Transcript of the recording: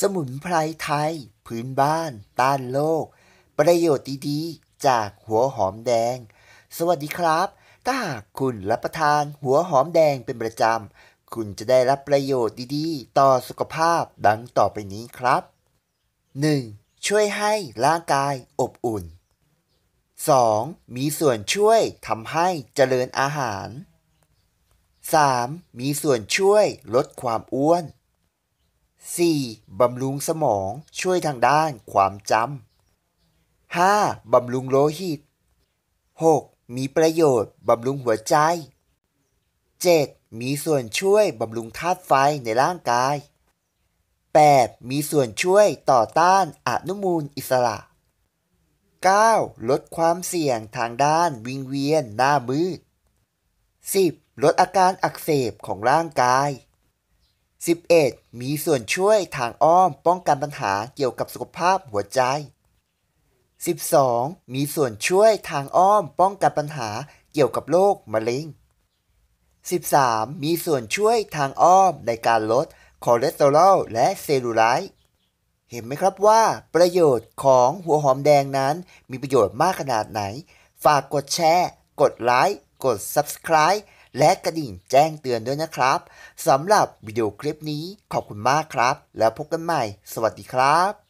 สมุนไพรไทย พื้นบ้าน ต้านโรคประโยชน์ดีๆจากหัวหอมแดง สวัสดีครับ ถ้าหากคุณรับประทานหัวหอมแดงเป็นประจำ คุณจะได้รับประโยชน์ดีๆ ต่อสุขภาพดังต่อไปนี้ครับ 1. ช่วยให้ร่างกายอบอุ่น 2. มีส่วนช่วยทำให้เจริญอาหาร 3. มีส่วนช่วยลดความอ้วน 4. บำรุงสมองช่วยทางด้านความจำ 5. บำรุงโลหิต 6. มีประโยชน์บำรุงหัวใจ 7. มีส่วนช่วยบำรุงธาตุไฟในร่างกาย 8. มีส่วนช่วยต่อต้านอนุมูลอิสระ 9. ลดความเสี่ยงทางด้านวิงเวียนหน้ามืด 10. ลดอาการอักเสบของร่างกาย 11. มีส่วนช่วยทางอ้อมป้องกันปัญหาเกี่ยวกับสุขภาพหัวใจ 12. มีส่วนช่วยทางอ้อมป้องกันปัญหาเกี่ยวกับโรคมะเร็ง 13. มีส่วนช่วยทางอ้อมในการลดคอเลสเตอรอลและเซลลูไลท์เห็นไหมครับว่า ประโยชน์ของหัวหอมแดงนั้น มีประโยชน์มากขนาดไหน ฝากกดแชร์ กดไลค์ กด Subscribe และกระดิ่งแจ้งเตือนด้วยนะครับสำหรับวิดีโอคลิปนี้ขอบคุณมากครับ แล้วพบกันใหม่ สวัสดีครับ